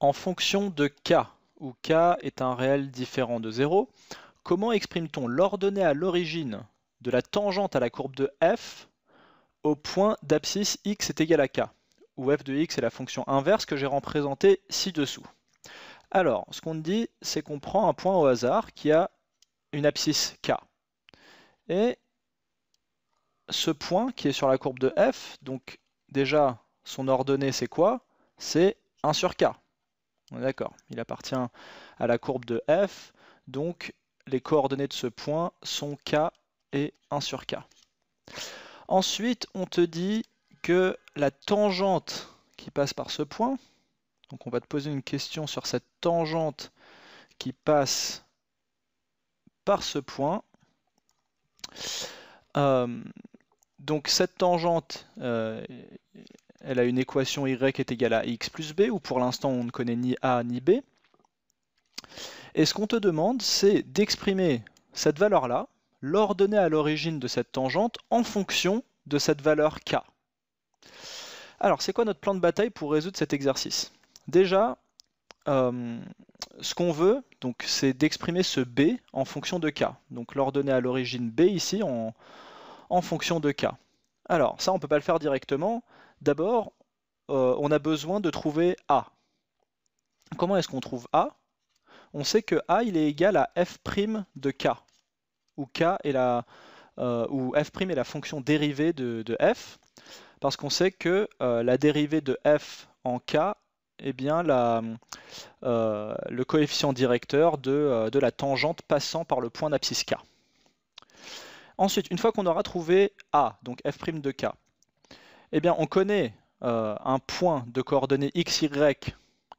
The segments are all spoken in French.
En fonction de K, où K est un réel différent de 0, comment exprime-t-on l'ordonnée à l'origine de la tangente à la courbe de f au point d'abscisse x est égal à k, où f de x est la fonction inverse que j'ai représentée ci-dessous. Alors, ce qu'on dit, c'est qu'on prend un point au hasard qui a une abscisse k. Et ce point qui est sur la courbe de f, donc déjà son ordonnée c'est quoi C'est 1 sur k. D'accord, il appartient à la courbe de f, donc les coordonnées de ce point sont k et 1 sur k. Ensuite, on te dit que la tangente qui passe par ce point, donc on va te poser une question sur cette tangente qui passe par ce point. Euh, donc cette tangente, euh, elle a une équation y qui est égale à x plus b, où pour l'instant on ne connaît ni a ni b. Et ce qu'on te demande, c'est d'exprimer cette valeur-là, l'ordonnée à l'origine de cette tangente en fonction de cette valeur k. Alors, c'est quoi notre plan de bataille pour résoudre cet exercice Déjà, euh, ce qu'on veut, donc, c'est d'exprimer ce b en fonction de k. Donc, l'ordonnée à l'origine b ici en, en fonction de k. Alors, ça, on ne peut pas le faire directement. D'abord, euh, on a besoin de trouver A. Comment est-ce qu'on trouve A On sait que A il est égal à f' de k, où k est la, euh, f' est la fonction dérivée de, f, parce qu'on sait que euh, la dérivée de f en k est bien la, le coefficient directeur de, de la tangente passant par le point d'abscisse k. Ensuite, une fois qu'on aura trouvé A, donc f' de k, eh bien on connaît euh, un point de coordonnées x, y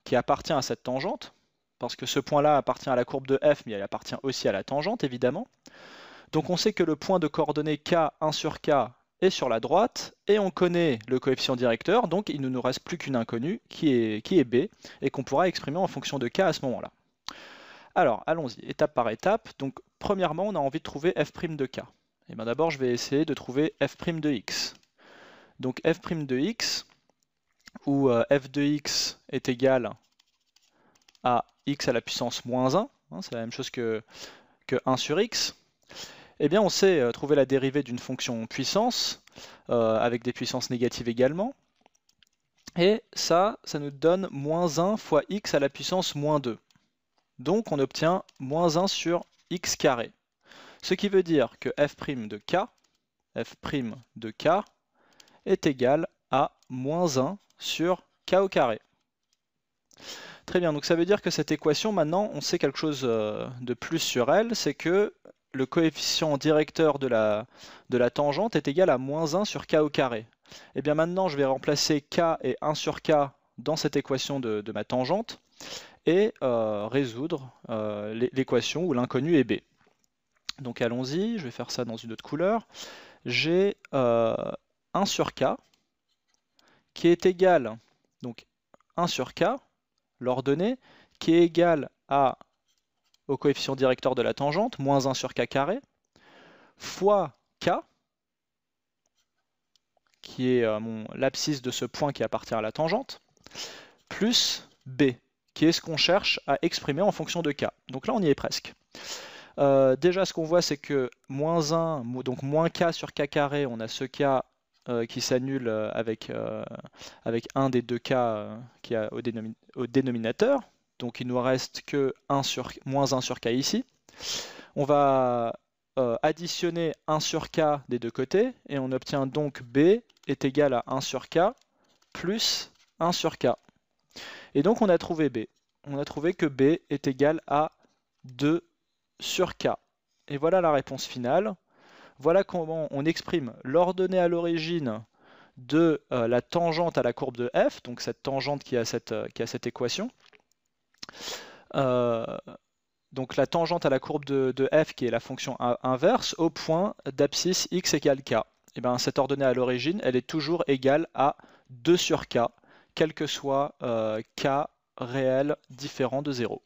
qui appartient à cette tangente, parce que ce point-là appartient à la courbe de f, mais elle appartient aussi à la tangente, évidemment. Donc on sait que le point de coordonnées k, 1 sur k, est sur la droite, et on connaît le coefficient directeur, donc il ne nous reste plus qu'une inconnue, qui est, qui est b, et qu'on pourra exprimer en fonction de k à ce moment-là. Alors, allons-y, étape par étape. Donc, premièrement, on a envie de trouver f' de k. Et eh bien d'abord, je vais essayer de trouver f' de x. Donc euh, f' de x, où f de x est égal à x à la puissance moins 1, hein, c'est la même chose que, que 1 sur x, eh bien on sait euh, trouver la dérivée d'une fonction puissance, euh, avec des puissances négatives également, et ça, ça nous donne moins 1 fois x à la puissance moins 2. Donc on obtient moins 1 sur x carré. Ce qui veut dire que f' de k, f' de k est égal à moins 1 sur k au carré. Très bien, donc ça veut dire que cette équation, maintenant, on sait quelque chose euh, de plus sur elle, c'est que le coefficient directeur de la, de la tangente est égal à moins 1 sur k au carré. Et eh bien maintenant, je vais remplacer k et 1 sur k dans cette équation de, ma tangente et euh, résoudre euh, l'équation où l'inconnu est b. Donc allons-y, je vais faire ça dans une autre couleur. J'ai 1 sur k qui est égal, donc 1 sur k, l'ordonnée, qui est égal à, au coefficient directeur de la tangente, moins 1 sur k carré, fois k, qui est euh, mon l'abscisse de ce point qui appartient à la tangente, plus b, qui est ce qu'on cherche à exprimer en fonction de k. Donc là, on y est presque. Euh, déjà, ce qu'on voit, c'est que moins 1, donc moins k sur k carré, on a ce k euh, qui s'annule euh, euh, avec, un des deux cas qui a au, dénominateur. Donc il nous reste que 1 moins 1 sur k ici. On va additionner 1 sur k des deux côtés et on obtient donc b est égal à 1 sur k plus 1 sur k. Et donc on a trouvé b. On a trouvé que b est égal à 2 sur k. Et voilà la réponse finale. Voilà comment on exprime l'ordonnée à l'origine de euh, la tangente à la courbe de f, donc cette tangente qui a cette, euh, cette équation. Euh, donc la tangente à la courbe de, f qui est la fonction inverse au point d'abscisse x égale k. Et eh bien, cette ordonnée à l'origine, elle est toujours égale à 2 sur k, quel que soit k réel différent de 0.